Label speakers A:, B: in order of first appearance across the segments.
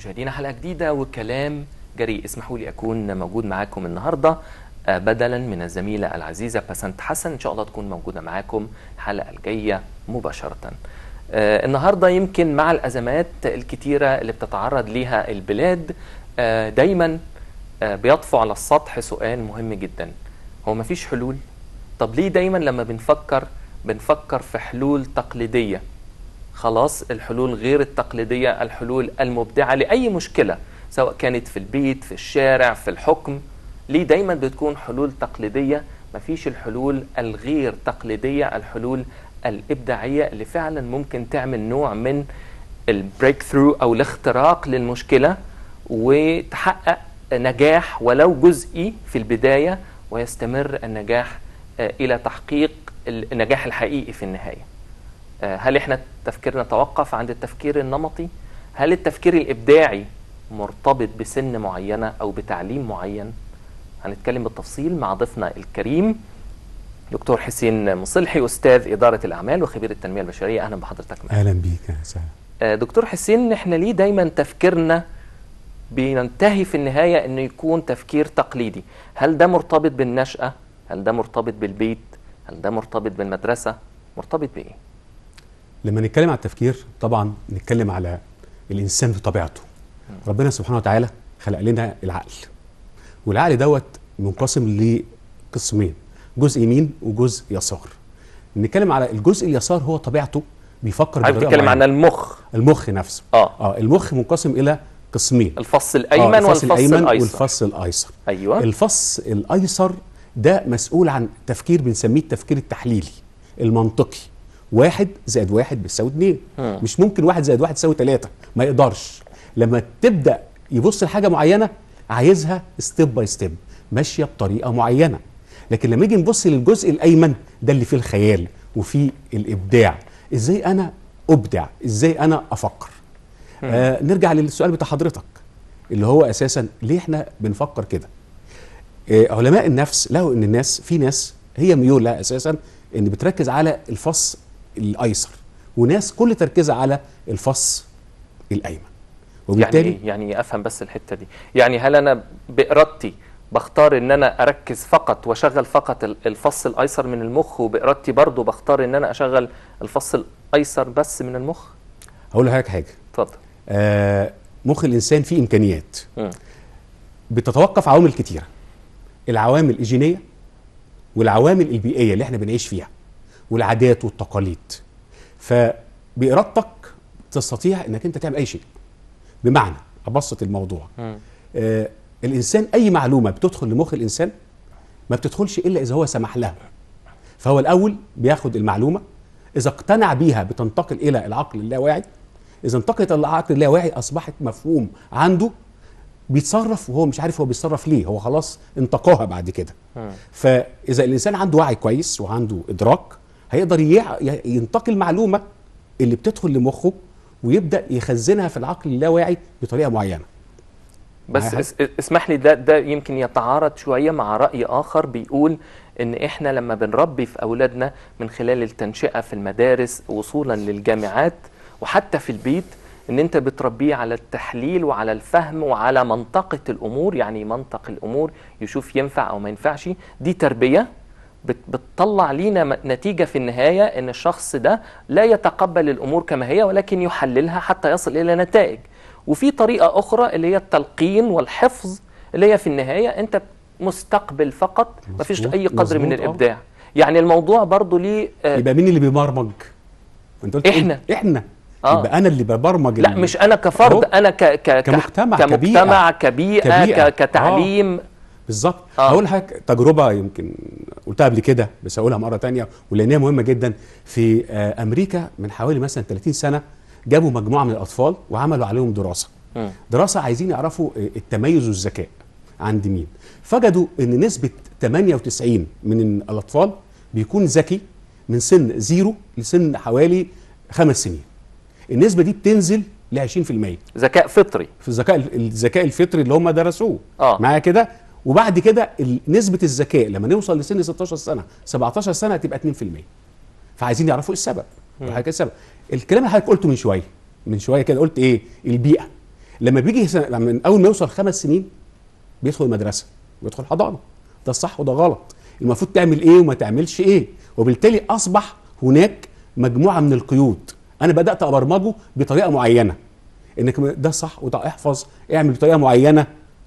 A: مشاهدينا حلقه جديده وكلام جريء اسمحوا لي اكون موجود معاكم النهارده آه، بدلا من الزميله العزيزه بسنت حسن ان شاء الله تكون موجوده معاكم الحلقه الجايه مباشره آه، النهارده يمكن مع الازمات الكتيره اللي بتتعرض ليها البلاد آه، دايما بيطفو على السطح سؤال مهم جدا هو مفيش حلول طب ليه دايما لما بنفكر بنفكر في حلول تقليديه خلاص الحلول غير التقليدية الحلول المبدعة لأي مشكلة سواء كانت في البيت في الشارع في الحكم ليه دايما بتكون حلول تقليدية مفيش الحلول الغير تقليدية الحلول الإبداعية اللي فعلا ممكن تعمل نوع من البريك ثرو أو الاختراق للمشكلة وتحقق نجاح ولو جزئي في البداية ويستمر النجاح إلى تحقيق النجاح الحقيقي في النهايه آه، هل احنا تفكيرنا توقف عند التفكير النمطي هل التفكير الابداعي مرتبط بسن معينه او بتعليم معين هنتكلم بالتفصيل مع ضيفنا الكريم دكتور حسين مصلحي استاذ اداره الاعمال وخبير التنميه البشريه اهلا بحضرتك اهلا بيك اهلا آه، دكتور حسين احنا ليه دايما تفكيرنا بينتهي في النهايه انه يكون تفكير تقليدي هل ده مرتبط بالنشاه هل ده مرتبط بالبيت هل ده مرتبط بالمدرسه مرتبط بايه
B: لما نتكلم على التفكير طبعا نتكلم على الانسان في طبيعته ربنا سبحانه وتعالى خلق لنا العقل والعقل دوت منقسم لقسمين جزء يمين وجزء يسار نتكلم على الجزء اليسار هو طبيعته بيفكر بطريقه بتتكلم عن المخ المخ نفسه اه اه المخ منقسم الى قسمين
A: الفص آه، الايمن آه الفص والفص الأيمن الايسر والفص
B: الايسر ايوه الفص الايسر ده مسؤول عن تفكير بنسميه التفكير التحليلي المنطقي واحد زائد واحد بتساوي اتنين مش ممكن واحد زائد واحد تساوي تلاته ما يقدرش لما تبدا يبص لحاجه معينه عايزها ستيب باي ستيب ماشيه بطريقه معينه لكن لما يجي نبص للجزء الايمن ده اللي فيه الخيال وفيه الابداع ازاي انا ابدع ازاي انا افكر آه نرجع للسؤال بتاع حضرتك اللي هو اساسا ليه احنا بنفكر كده آه علماء النفس لقوا ان الناس في ناس هي ميولها اساسا ان بتركز على الفص الايسر وناس كل تركيزها على الفص الايمن وبالتالي
A: يعني, يعني افهم بس الحته دي يعني هل انا بارادتي بختار ان انا اركز فقط واشغل فقط الفص الايسر من المخ وبارادتي برضه بختار ان انا اشغل الفص الايسر بس من المخ
B: هقول لحضرتك حاجه اتفضل آه مخ الانسان فيه امكانيات م. بتتوقف عوامل كتيره العوامل الجينيه والعوامل البيئيه اللي احنا بنعيش فيها والعادات والتقاليد فبإرادتك تستطيع انك انت تعمل اي شيء بمعنى ابسط الموضوع آه الانسان اي معلومه بتدخل لمخ الانسان ما بتدخلش الا اذا هو سمح لها فهو الاول بياخد المعلومه اذا اقتنع بيها بتنتقل الى العقل اللاواعي اذا انتقلت العقل اللاواعي اصبحت مفهوم عنده بيتصرف وهو مش عارف هو بيتصرف ليه هو خلاص انتقاها بعد كده فاذا الانسان عنده وعي كويس وعنده ادراك هيقدر ينتقل المعلومه اللي بتدخل لمخه ويبدا يخزنها في العقل اللاواعي بطريقه معينه
A: بس اس اسمح لي ده ده يمكن يتعارض شويه مع راي اخر بيقول ان احنا لما بنربي في اولادنا من خلال التنشئه في المدارس وصولا للجامعات وحتى في البيت ان انت بتربيه على التحليل وعلى الفهم وعلى منطقه الامور يعني منطق الامور يشوف ينفع او ما ينفعش دي تربيه بتطلع لينا نتيجة في النهاية أن الشخص ده لا يتقبل الأمور كما هي ولكن يحللها حتى يصل إلى نتائج وفي طريقة أخرى اللي هي التلقين والحفظ اللي هي في النهاية أنت مستقبل فقط ما فيش أي قدر من آه. الإبداع يعني الموضوع برضو ليه آه يبقى مين اللي بيبرمج؟ انت قلت احنا إيه؟ احنا آه. يبقى
B: انا اللي ببرمج لا اللي مش انا كفرد
A: انا ك ك كمجتمع كمجتمع كبيئه, كبيئة, كبيئة. كتعليم آه.
B: بالظبط آه. هقول لحضرتك تجربه يمكن قلتها قبل كده بس هقولها مره ثانيه ولانها مهمه جدا في آه، امريكا من حوالي مثلا 30 سنه جابوا مجموعه من الاطفال وعملوا عليهم دراسه دراسه عايزين يعرفوا آه، التميز والذكاء عند مين فجدوا ان نسبه 98 من الاطفال بيكون ذكي من سن زيرو لسن حوالي خمس سنين النسبه دي بتنزل ل 20% ذكاء فطري في الذكاء الذكاء الفطري اللي هم درسوه آه. معايا كده وبعد كده نسبه الذكاء لما نوصل لسن 16 سنه 17 سنه تبقى 2% فعايزين يعرفوا ايه السبب وحاجه السبب الكلام اللي حضرتك قلته من شويه من شويه كده قلت ايه البيئه لما بيجي سنة لما من اول ما يوصل خمس سنين بيدخل مدرسه بيدخل حضانه ده صح وده غلط المفروض تعمل ايه وما تعملش ايه وبالتالي اصبح هناك مجموعه من القيود انا بدات ابرمجه بطريقه معينه انك ده صح وده احفظ اعمل بطريقه معينه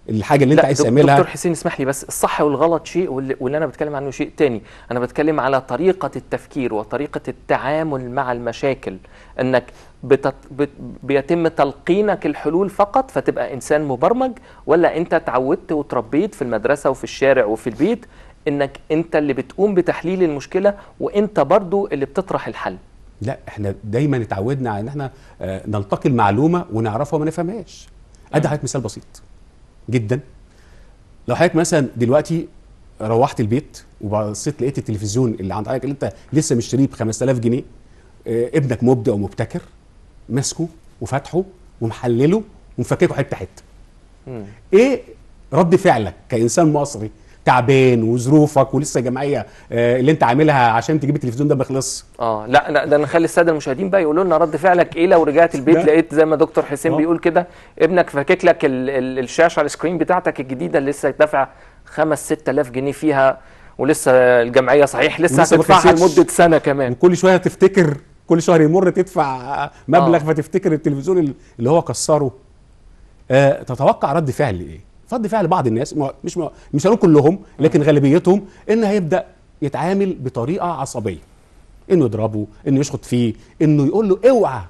B: الحاجه اللي انت عايز تعملها دكتور
A: حسين اسمح لي بس الصح والغلط شيء واللي, انا بتكلم عنه شيء تاني انا بتكلم على طريقه التفكير وطريقه التعامل مع المشاكل انك بتت... بت... بيتم تلقينك الحلول فقط فتبقى انسان مبرمج ولا انت اتعودت وتربيت في المدرسه وفي الشارع وفي البيت انك انت اللي بتقوم بتحليل المشكله وانت برضو اللي بتطرح الحل
B: لا احنا دايما اتعودنا على ان احنا آه، نلتقي المعلومه ونعرفها وما نفهمهاش ادي حضرتك مثال بسيط جدا لو حضرتك مثلا دلوقتي روحت البيت وبصيت لقيت التلفزيون اللي عند حضرتك اللي انت لسه مشتريه ب 5000 جنيه آه، ابنك مبدع ومبتكر ماسكه وفاتحه ومحلله ومفككه حته حته. ايه رد فعلك كانسان مصري تعبان وظروفك ولسه جمعيه آه، اللي انت عاملها عشان تجيب التلفزيون ده بخلص
A: اه لا لا ده نخلي الساده المشاهدين بقى يقولوا لنا رد فعلك ايه لو رجعت البيت لقيت زي ما دكتور حسين اه. بيقول كده ابنك فاكك لك الشاشه على السكرين بتاعتك الجديده اللي لسه دافع 5 6000 جنيه فيها ولسه الجمعيه صحيح لسه هتدفعها لمده سنه كمان
B: وكل شويه تفتكر كل شهر يمر تدفع مبلغ آه. فتفتكر التلفزيون اللي هو كسره آه تتوقع رد فعل ايه رد فعل بعض الناس مش مش هنقول كلهم لكن غالبيتهم ان هيبدا يتعامل بطريقه عصبيه انه يضربه انه يشخط فيه انه يقول له اوعى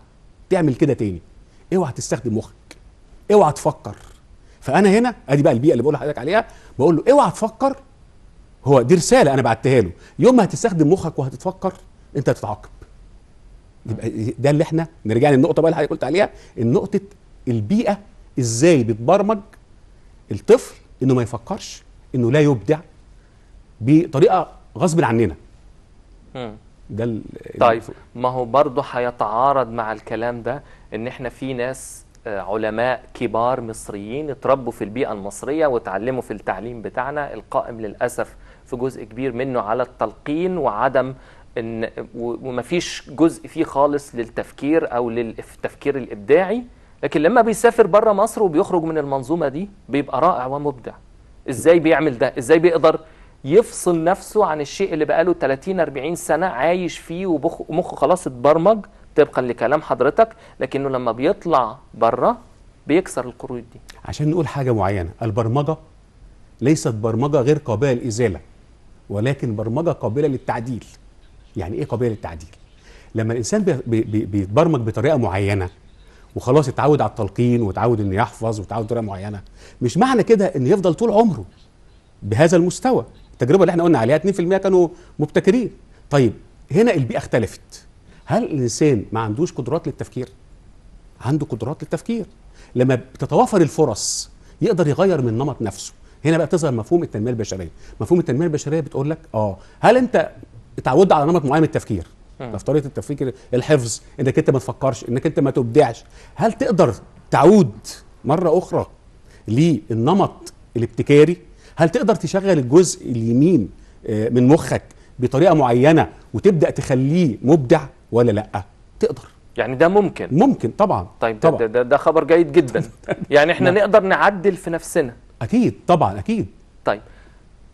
B: تعمل كده تاني اوعى تستخدم مخك اوعى تفكر فانا هنا ادي بقى البيئه اللي بقول لحضرتك عليها بقول له اوعى تفكر هو دي رساله انا بعتها له يوم ما هتستخدم مخك وهتتفكر انت هتتعاقب يبقى ده اللي احنا نرجع للنقطه بقى اللي حضرتك قلت عليها نقطه البيئه ازاي بتبرمج الطفل انه ما يفكرش انه لا يبدع بطريقه غصب عننا
A: ده ال طيب ما هو برضه هيتعارض مع الكلام ده ان احنا في ناس آه، علماء كبار مصريين اتربوا في البيئه المصريه وتعلموا في التعليم بتاعنا القائم للاسف في جزء كبير منه على التلقين وعدم ان ومفيش جزء فيه خالص للتفكير او للتفكير الابداعي لكن لما بيسافر بره مصر وبيخرج من المنظومه دي بيبقى رائع ومبدع ازاي بيعمل ده ازاي بيقدر يفصل نفسه عن الشيء اللي بقاله 30 40 سنه عايش فيه ومخه خلاص اتبرمج طبقا لكلام حضرتك لكنه لما بيطلع بره بيكسر القروض دي
B: عشان نقول حاجه معينه البرمجه ليست برمجه غير قابله للازاله ولكن برمجه قابله للتعديل يعني ايه قابله للتعديل لما الانسان بيتبرمج بطريقه معينه وخلاص اتعود على التلقين واتعود انه يحفظ واتعود طريقه معينه مش معنى كده انه يفضل طول عمره بهذا المستوى التجربه اللي احنا قلنا عليها 2% كانوا مبتكرين طيب هنا البيئه اختلفت هل الانسان ما عندوش قدرات للتفكير عنده قدرات للتفكير لما بتتوافر الفرص يقدر يغير من نمط نفسه هنا بقى تظهر مفهوم التنميه البشريه مفهوم التنميه البشريه بتقول لك اه هل انت اتعودت على نمط معين من التفكير في طريقه التفكير الحفظ انك انت ما تفكرش انك انت ما تبدعش هل تقدر تعود مره اخرى للنمط الابتكاري هل تقدر تشغل الجزء اليمين آه، من مخك بطريقه معينه وتبدا تخليه مبدع ولا لا تقدر يعني ده ممكن ممكن طبعا طيب
A: طبعا. ده, ده, ده خبر جيد جدا يعني احنا نعم. نقدر نعدل في نفسنا اكيد طبعا اكيد طيب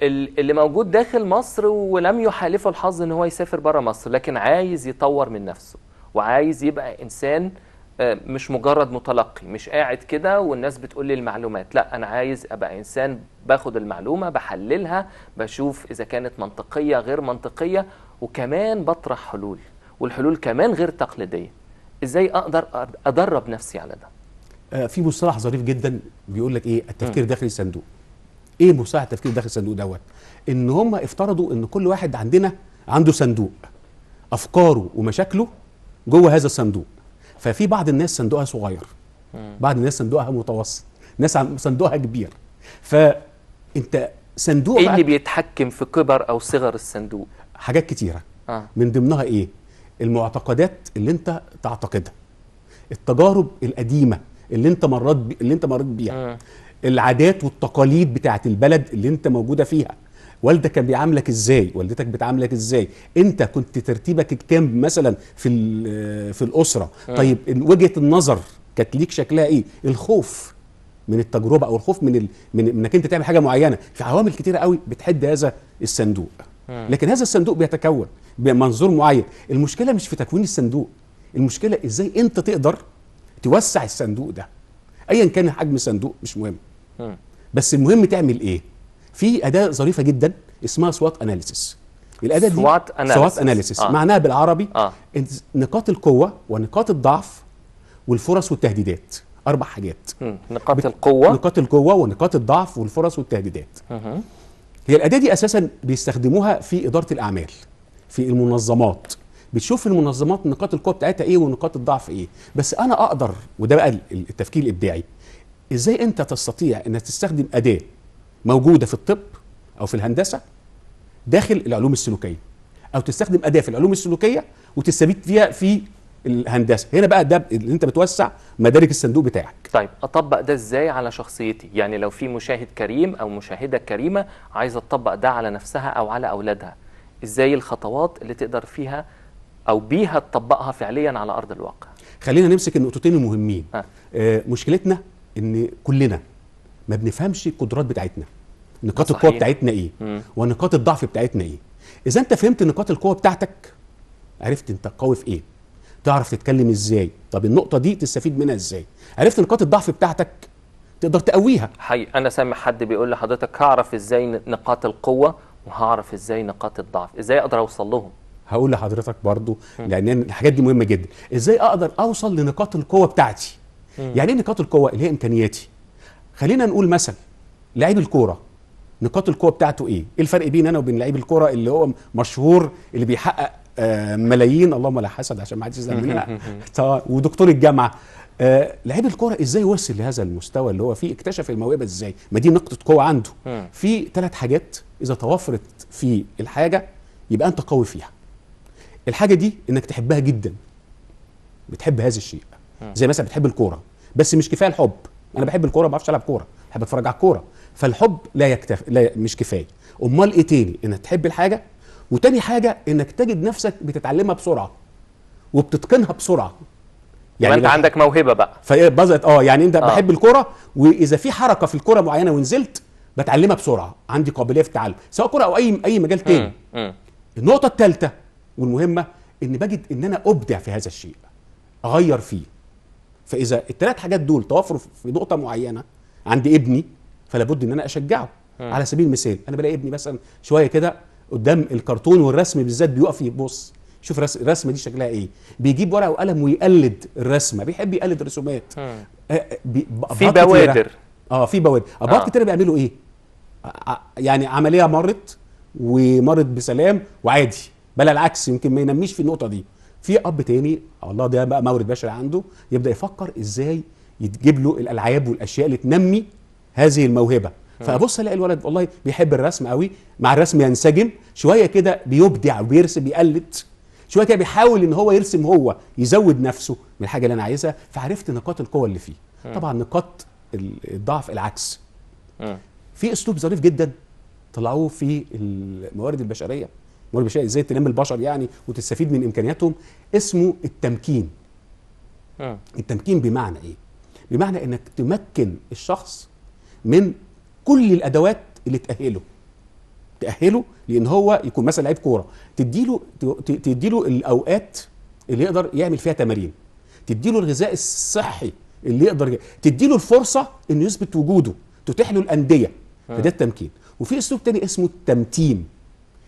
A: اللي موجود داخل مصر ولم يحالفه الحظ ان هو يسافر بره مصر لكن عايز يطور من نفسه وعايز يبقى انسان آه، مش مجرد متلقي مش قاعد كده والناس بتقول لي المعلومات لا انا عايز ابقى انسان باخد المعلومه بحللها بشوف اذا كانت منطقيه غير منطقيه وكمان بطرح حلول والحلول كمان غير تقليديه ازاي اقدر ادرب نفسي على ده
B: آه، في مصطلح ظريف جدا بيقول لك ايه التفكير داخل الصندوق ايه مصطلح التفكير داخل الصندوق دوت ان هم افترضوا ان كل واحد عندنا عنده صندوق افكاره ومشاكله جوه هذا الصندوق ففي بعض الناس صندوقها صغير بعض الناس صندوقها متوسط ناس صندوقها كبير
A: فانت صندوق ايه اللي بيتحكم في كبر او صغر الصندوق
B: حاجات كتيره آه. من ضمنها ايه المعتقدات اللي انت تعتقدها التجارب القديمه اللي انت بي... اللي انت مريت بيها آه. العادات والتقاليد بتاعت البلد اللي انت موجوده فيها والدك كان بيعاملك ازاي والدتك بتعاملك ازاي انت كنت ترتيبك كام مثلا في آه، في الاسره أه. طيب وجهه النظر كانت ليك شكلها ايه الخوف من التجربه او الخوف من ال... من انك انت تعمل حاجه معينه في عوامل كتيره قوي بتحد هذا الصندوق أه. لكن هذا الصندوق بيتكون بمنظور معين المشكله مش في تكوين الصندوق المشكله ازاي انت تقدر توسع الصندوق ده ايا كان حجم الصندوق مش مهم بس المهم تعمل ايه في اداه ظريفه جدا اسمها سوات اناليسيس الاداه دي سوات اناليسيس, أناليسيس. آه. معناها بالعربي آه. نقاط القوه ونقاط الضعف والفرص والتهديدات اربع حاجات مم. نقاط القوه نقاط القوه ونقاط الضعف والفرص والتهديدات مم. هي الاداه دي اساسا بيستخدموها في اداره الاعمال في المنظمات بتشوف المنظمات نقاط القوه بتاعتها ايه ونقاط الضعف ايه بس انا اقدر وده بقى التفكير الابداعي ازاي انت تستطيع انك تستخدم اداه موجوده في الطب او في الهندسه داخل العلوم السلوكيه او تستخدم اداه في العلوم السلوكيه وتستفيد فيها في الهندسه هنا بقى ده اللي انت بتوسع مدارك الصندوق بتاعك
A: طيب اطبق ده ازاي على شخصيتي يعني لو في مشاهد كريم او مشاهده كريمه عايزه تطبق ده على نفسها او على اولادها ازاي الخطوات اللي تقدر فيها او بيها تطبقها فعليا على ارض الواقع
B: خلينا نمسك النقطتين المهمين آه. آه مشكلتنا ان كلنا ما بنفهمش القدرات بتاعتنا نقاط القوه بتاعتنا ايه مم. ونقاط الضعف بتاعتنا ايه اذا انت فهمت نقاط القوه بتاعتك عرفت انت قوي في ايه تعرف تتكلم ازاي طب النقطه دي تستفيد منها ازاي عرفت نقاط الضعف بتاعتك تقدر تقويها
A: حي انا سامع حد بيقول لحضرتك هعرف ازاي نقاط القوه وهعرف ازاي نقاط الضعف ازاي اقدر اوصل لهم
B: هقول لحضرتك برضو لان الحاجات دي مهمه جدا ازاي اقدر اوصل لنقاط القوه بتاعتي يعني ايه نقاط القوه اللي هي امكانياتي خلينا نقول مثلا لعيب الكوره نقاط القوه بتاعته ايه؟ ايه الفرق بين انا وبين لعيب الكوره اللي هو مشهور اللي بيحقق آه ملايين اللهم لا حسد عشان ما حدش يزعل مننا ودكتور الجامعه آه لعيب الكوره ازاي وصل لهذا المستوى اللي هو فيه اكتشف الموهبه ازاي؟ ما دي نقطه قوه عنده في ثلاث حاجات اذا توفرت في الحاجه يبقى انت قوي فيها الحاجه دي انك تحبها جدا بتحب هذا الشيء زي مثلا بتحب الكوره بس مش كفايه الحب انا بحب الكوره ما بعرفش العب كوره بحب اتفرج على الكوره فالحب لا يكتفي لا مش كفايه امال ايه تاني انك تحب الحاجه وتاني حاجه انك تجد نفسك بتتعلمها بسرعه وبتتقنها بسرعه
A: يعني انت عندك موهبه بقى
B: فبزت اه يعني انت آه. بحب الكوره واذا في حركه في الكوره معينه ونزلت بتعلمها بسرعه عندي قابليه في التعلم سواء كوره او اي اي مجال تاني النقطه الثالثه والمهمه ان بجد ان انا ابدع في هذا الشيء اغير فيه فاذا الثلاث حاجات دول توافروا في نقطه معينه عند ابني فلا بد ان انا اشجعه م. على سبيل المثال انا بلاقي ابني مثلا شويه كده قدام الكرتون والرسم بالذات بيقف يبص شوف الرسمه دي شكلها ايه بيجيب ورقه وقلم ويقلد الرسمه بيحب يقلد الرسومات أه، أه، آه، في بوادر اه في بوادر ابهات آه. كتير بيعملوا ايه يعني عمليه مرت ومرت بسلام وعادي بل العكس يمكن ما ينميش في النقطه دي في اب تاني الله ده بقى مورد بشري عنده يبدا يفكر ازاي يجيب له الالعاب والاشياء اللي تنمي هذه الموهبه فابص الاقي الولد والله بيحب الرسم قوي مع الرسم ينسجم شويه كده بيبدع وبيرسم بيقلد شويه كده بيحاول ان هو يرسم هو يزود نفسه من الحاجه اللي انا عايزها فعرفت نقاط القوه اللي فيه طبعا نقاط الضعف العكس في اسلوب ظريف جدا طلعوه في الموارد البشريه امال ازاي تنام البشر يعني وتستفيد من امكانياتهم اسمه التمكين آه. التمكين بمعنى ايه بمعنى انك تمكن الشخص من كل الادوات اللي تاهله تاهله لان هو يكون مثلا لعيب كوره تديله تديله الاوقات اللي يقدر يعمل فيها تمارين تديله الغذاء الصحي اللي يقدر تديله الفرصه انه يثبت وجوده تتيح له الانديه آه. فده التمكين وفي اسلوب تاني اسمه التمتين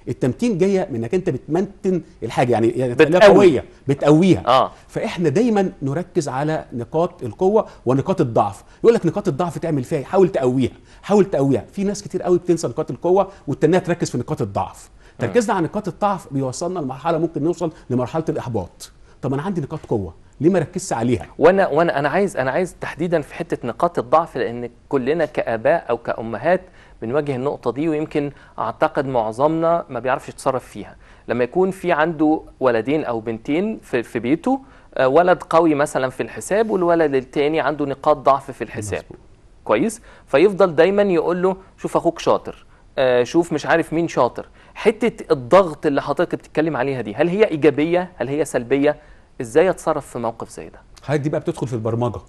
B: التمتين جايه من انك انت بتمتن الحاجه يعني بتقوي. قويه بتقويها آه. فاحنا دايما نركز على نقاط القوه ونقاط الضعف يقول لك نقاط الضعف تعمل فيها إيه؟ حاول تقويها حاول تقويها في ناس كتير قوي بتنسى نقاط القوه وتنها تركز في نقاط الضعف آه. تركيزنا على نقاط الضعف بيوصلنا لمرحله ممكن نوصل لمرحله الاحباط طب انا عندي نقاط قوه
A: ليه ما ركزش عليها وانا وانا انا عايز انا عايز تحديدا في حته نقاط الضعف لان كلنا كاباء او كامهات بنواجه النقطه دي ويمكن اعتقد معظمنا ما بيعرفش يتصرف فيها لما يكون في عنده ولدين او بنتين في, في بيته آه، ولد قوي مثلا في الحساب والولد التاني عنده نقاط ضعف في الحساب مصبوع. كويس فيفضل دايما يقول له شوف اخوك شاطر آه، شوف مش عارف مين شاطر حته الضغط اللي حضرتك بتتكلم عليها دي هل هي ايجابيه هل هي سلبيه ازاي اتصرف في موقف زي ده
B: حضرتك دي بقى بتدخل في البرمجه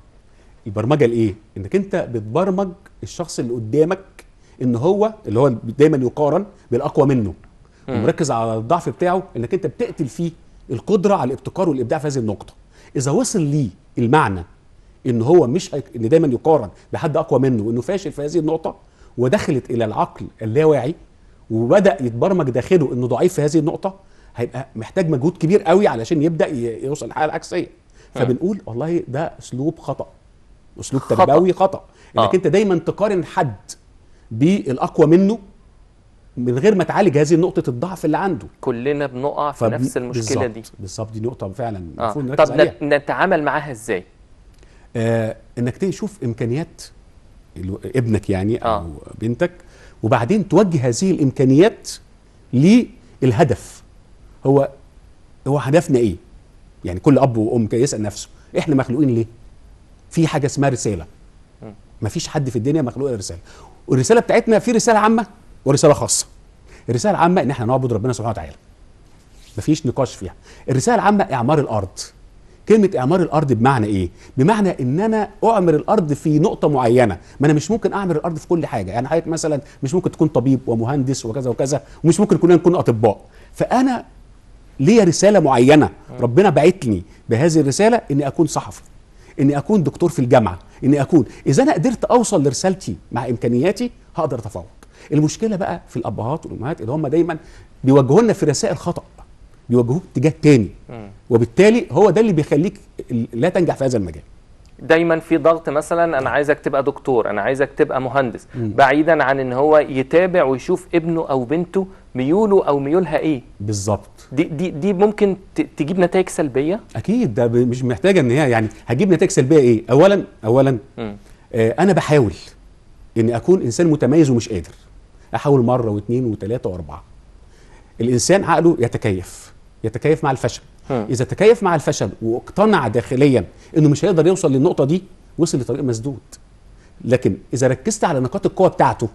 B: البرمجه لايه انك انت بتبرمج الشخص اللي قدامك ان هو اللي هو دايما يقارن بالاقوى منه ومركز على الضعف بتاعه انك انت بتقتل فيه القدره على الابتكار والابداع في هذه النقطه اذا وصل ليه المعنى ان هو مش هيك... ان دايما يقارن بحد اقوى منه وانه فاشل في هذه النقطه ودخلت الى العقل اللاواعي وبدا يتبرمج داخله انه ضعيف في هذه النقطه هيبقى محتاج مجهود كبير قوي علشان يبدا يوصل الحاله العكسيه فبنقول والله ده اسلوب خطا اسلوب تربوي خطا انك آه. انت دايما تقارن حد بالاقوى منه من غير ما تعالج هذه نقطه الضعف اللي عنده
A: كلنا بنقع في نفس المشكله بالزبط دي بالظبط دي نقطه فعلا المفروض آه. طب ن... نتعامل معاها ازاي
B: آه انك تشوف امكانيات ابنك يعني آه. او بنتك وبعدين توجه هذه الامكانيات للهدف هو هو هدفنا ايه يعني كل اب وام يسال نفسه احنا مخلوقين ليه في حاجه اسمها رساله مفيش حد في الدنيا مخلوق رساله والرساله بتاعتنا في رساله عامه ورساله خاصه الرساله العامه ان احنا نعبد ربنا سبحانه وتعالى مفيش نقاش فيها الرساله العامه اعمار الارض كلمة إعمار الأرض بمعنى إيه؟ بمعنى إن أنا أعمر الأرض في نقطة معينة، ما أنا مش ممكن أعمر الأرض في كل حاجة، يعني حضرتك مثلا مش ممكن تكون طبيب ومهندس وكذا وكذا، ومش ممكن كلنا نكون أطباء، فأنا ليا رسالة معينة، ربنا بعتني بهذه الرسالة إني أكون صحفي، إني أكون دكتور في الجامعة، اني اكون اذا انا قدرت اوصل لرسالتي مع امكانياتي هقدر اتفوق المشكله بقى في الابهات والامهات اللي هم دايما بيوجهوا لنا في رسائل خطا بيوجهوك اتجاه تاني وبالتالي هو ده اللي بيخليك لا تنجح في هذا المجال
A: دايما في ضغط مثلا انا عايزك تبقى دكتور انا عايزك تبقى مهندس بعيدا عن ان هو يتابع ويشوف ابنه او بنته ميوله او ميولها ايه
B: بالظبط
A: دي دي دي
B: ممكن تجيب نتائج سلبيه اكيد ده مش محتاجه ان هي يعني هتجيب نتائج سلبيه ايه اولا اولا آه انا بحاول اني اكون انسان متميز ومش قادر احاول مره واثنين وثلاثه واربعه الانسان عقله يتكيف يتكيف مع الفشل اذا تكيف مع الفشل واقتنع داخليا انه مش هيقدر يوصل للنقطه دي وصل لطريق مسدود لكن اذا ركزت على نقاط القوه بتاعته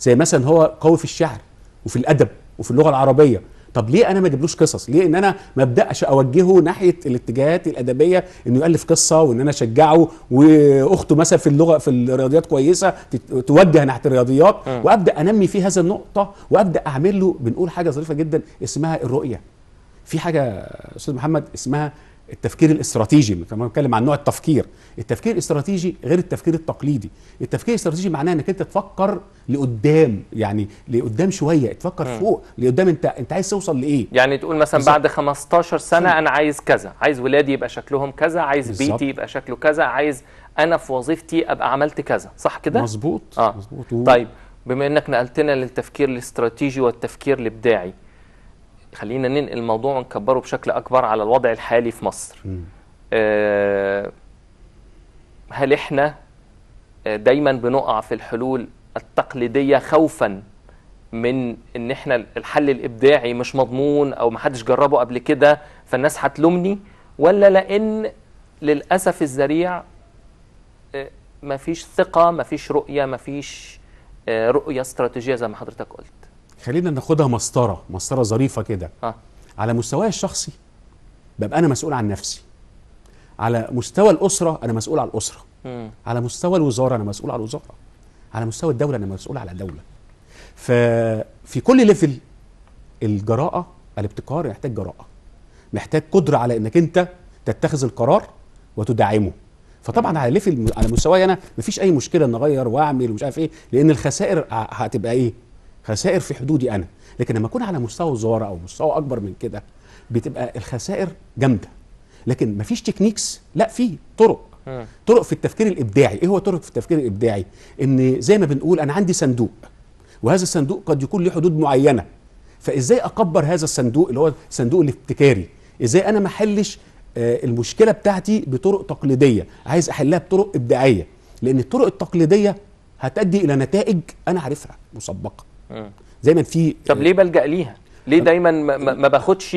B: زي مثلا هو قوي في الشعر وفي الادب وفي اللغه العربيه طب ليه انا ما اجيبلوش قصص ليه ان انا ما ابداش اوجهه ناحيه الاتجاهات الادبيه انه يالف قصه وان انا اشجعه واخته مثلا في اللغه في الرياضيات كويسه توجه ناحيه الرياضيات وابدا انمي فيه هذا النقطه وابدا اعمل له بنقول حاجه ظريفه جدا اسمها الرؤيه في حاجه استاذ محمد اسمها التفكير الاستراتيجي لما بنتكلم عن نوع التفكير التفكير الاستراتيجي غير التفكير التقليدي التفكير الاستراتيجي معناه انك انت تفكر لقدام يعني لقدام شويه تفكر م. فوق لقدام انت انت عايز توصل لايه
A: يعني تقول مثلا بالزبط. بعد 15 سنه انا عايز كذا عايز ولادي يبقى شكلهم كذا عايز بالزبط. بيتي يبقى شكله كذا عايز انا في وظيفتي ابقى عملت كذا صح كده مظبوط اه مظبوط طيب بما انك نقلتنا للتفكير الاستراتيجي والتفكير الابداعي خلينا ننقل الموضوع ونكبره بشكل اكبر على الوضع الحالي في مصر آه هل احنا آه، دايما بنقع في الحلول التقليديه خوفا من ان احنا الحل الابداعي مش مضمون او ما حدش جربه قبل كده فالناس هتلومني ولا لان للاسف الذريع آه، فيش ثقه ما فيش رؤيه ما فيش آه، رؤيه استراتيجيه زي ما حضرتك قلت
B: خلينا ناخدها مسطره مسطره ظريفه كده على مستواي الشخصي ببقى انا مسؤول عن نفسي على مستوى الاسره انا مسؤول على الاسره م. على مستوى الوزاره انا مسؤول على الوزاره على مستوى الدوله انا مسؤول على الدوله ففي كل ليفل الجراءه الابتكار يحتاج جراءه محتاج قدره على انك انت تتخذ القرار وتدعمه فطبعا على ليفل على مستواي انا مفيش اي مشكله ان اغير واعمل ومش عارف ايه لان الخسائر هتبقى ايه خسائر في حدودي انا لكن لما اكون على مستوى وزاره او مستوى اكبر من كده بتبقى الخسائر جامده لكن مفيش تكنيكس لا في طرق طرق في التفكير الابداعي ايه هو طرق في التفكير الابداعي ان زي ما بنقول انا عندي صندوق وهذا الصندوق قد يكون له حدود معينه فازاي اكبر هذا الصندوق اللي هو صندوق الابتكاري ازاي انا ما احلش آه، المشكله بتاعتي بطرق تقليديه عايز احلها بطرق ابداعيه لان الطرق التقليديه هتؤدي الى نتائج انا عارفها
A: مسبقه آه. ما في طب ليه بلجأ ليها؟ ليه دايما ما باخدش